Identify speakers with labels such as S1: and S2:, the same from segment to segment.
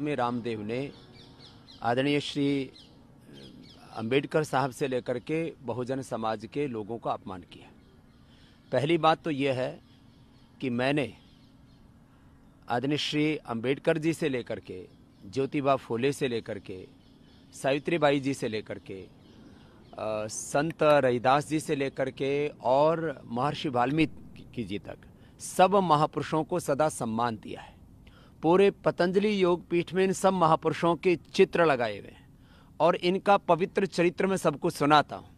S1: स्वामी रामदेव ने आदरणीय श्री अंबेडकर साहब से लेकर के बहुजन समाज के लोगों का अपमान किया पहली बात तो यह है कि मैंने आदरणीय श्री अंबेडकर जी से लेकर के ज्योतिबा फूले से लेकर के सावित्रीबाई जी से लेकर के संत रहीदास जी से लेकर के और महर्षि वाल्मीकि जी तक सब महापुरुषों को सदा सम्मान दिया है पूरे पतंजलि योग पीठ में इन सब महापुरुषों के चित्र लगाए हुए हैं और इनका पवित्र चरित्र में सबको सुनाता हूँ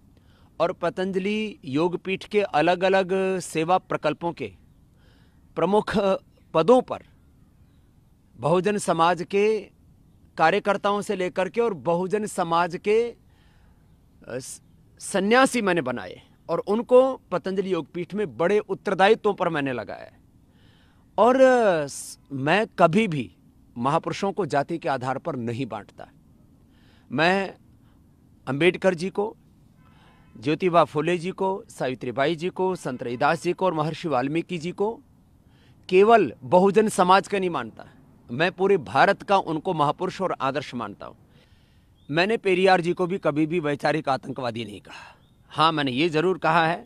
S1: और पतंजलि योग पीठ के अलग अलग सेवा प्रकल्पों के प्रमुख पदों पर बहुजन समाज के कार्यकर्ताओं से लेकर के और बहुजन समाज के सन्यासी मैंने बनाए और उनको पतंजलि योगपीठ में बड़े उत्तरदायित्वों पर मैंने लगाया और मैं कभी भी महापुरुषों को जाति के आधार पर नहीं बांटता मैं अंबेडकर जी को ज्योतिबा फुले जी को सावित्रीबाई जी को संत रविदास जी को और महर्षि वाल्मीकि जी को केवल बहुजन समाज का नहीं मानता मैं पूरे भारत का उनको महापुरुष और आदर्श मानता हूँ मैंने पेरियार जी को भी कभी भी वैचारिक आतंकवादी नहीं कहा हाँ मैंने ये ज़रूर कहा है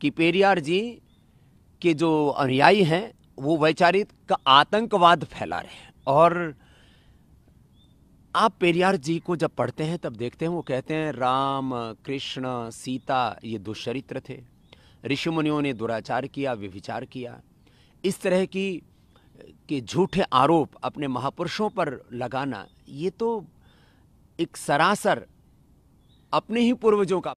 S1: कि पेरियार जी के जो अनुयायी हैं वो वैचारिक का आतंकवाद फैला रहे हैं और आप पेरियार जी को जब पढ़ते हैं तब देखते हैं वो कहते हैं राम कृष्ण सीता ये दुष्चरित्र थे ऋषि मुनियों ने दुराचार किया व्यभिचार किया इस तरह की के झूठे आरोप अपने महापुरुषों पर लगाना ये तो एक सरासर अपने ही पूर्वजों का